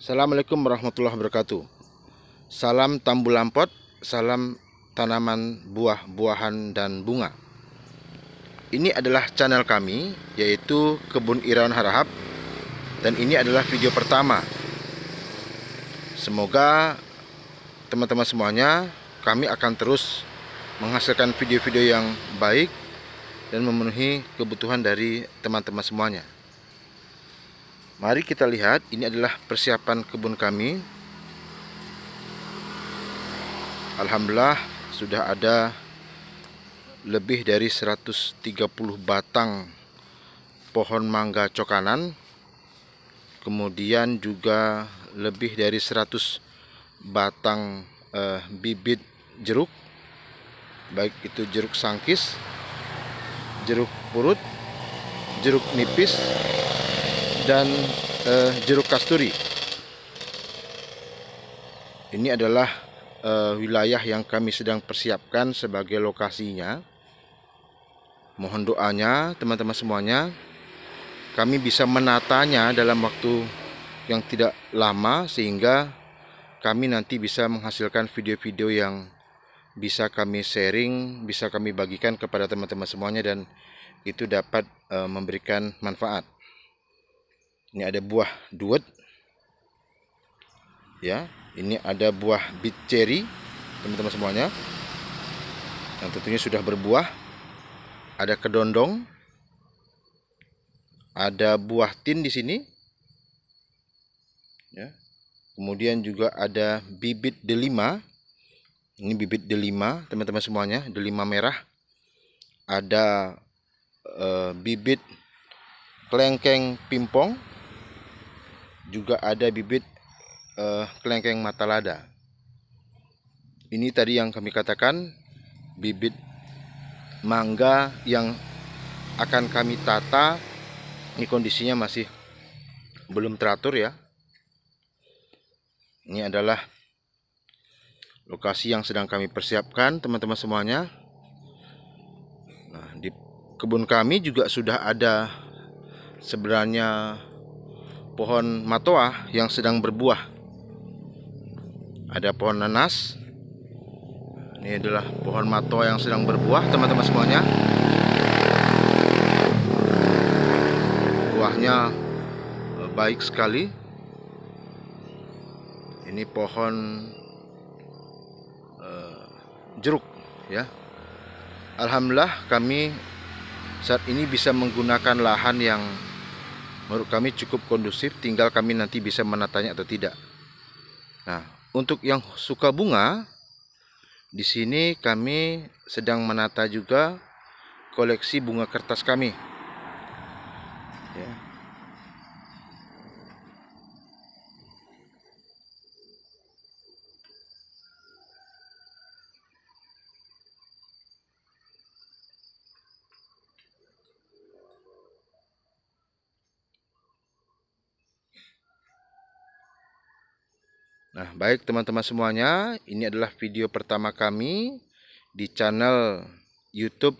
Assalamualaikum warahmatullahi wabarakatuh. Salam tambulampot, salam tanaman buah-buahan dan bunga. Ini adalah channel kami yaitu Kebun Irawan Harahap dan ini adalah video pertama. Semoga teman-teman semuanya kami akan terus menghasilkan video-video yang baik dan memenuhi kebutuhan dari teman-teman semuanya. Mari kita lihat, ini adalah persiapan kebun kami. Alhamdulillah sudah ada lebih dari 130 batang pohon mangga cokanan. Kemudian juga lebih dari 100 batang eh, bibit jeruk. Baik itu jeruk sangkis, jeruk purut, jeruk nipis, dan uh, jeruk kasturi. Ini adalah uh, wilayah yang kami sedang persiapkan sebagai lokasinya. Mohon doanya teman-teman semuanya kami bisa menatanya dalam waktu yang tidak lama sehingga kami nanti bisa menghasilkan video-video yang bisa kami sharing, bisa kami bagikan kepada teman-teman semuanya dan itu dapat eh, memberikan manfaat ini ada buah duet ya ini ada buah bit cherry teman-teman semuanya yang tentunya sudah berbuah ada kedondong ada buah tin di sini ya kemudian juga ada bibit delima ini bibit delima teman-teman semuanya delima merah ada e, bibit kelengkeng pimpong juga ada bibit uh, kelengkeng mata lada ini tadi yang kami katakan bibit mangga yang akan kami tata ini kondisinya masih belum teratur ya ini adalah lokasi yang sedang kami persiapkan teman-teman semuanya nah di kebun kami juga sudah ada sebenarnya pohon matoa yang sedang berbuah. Ada pohon nanas. Ini adalah pohon matoa yang sedang berbuah, teman-teman semuanya. Buahnya eh, baik sekali. Ini pohon uh, jeruk, ya. Alhamdulillah kami saat ini bisa menggunakan lahan yang menurut kami cukup kondusif tinggal kami nanti bisa menatanya atau tidak nah untuk yang suka bunga di sini kami sedang menata juga koleksi bunga kertas kami ya Nah, baik teman-teman semuanya, ini adalah video pertama kami di channel YouTube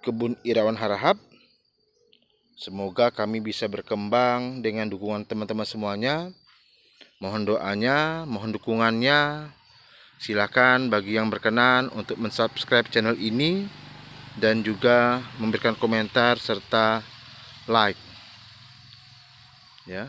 Kebun Irawan Harahap. Semoga kami bisa berkembang dengan dukungan teman-teman semuanya. Mohon doanya, mohon dukungannya. Silakan bagi yang berkenan untuk mensubscribe channel ini dan juga memberikan komentar serta like. Ya.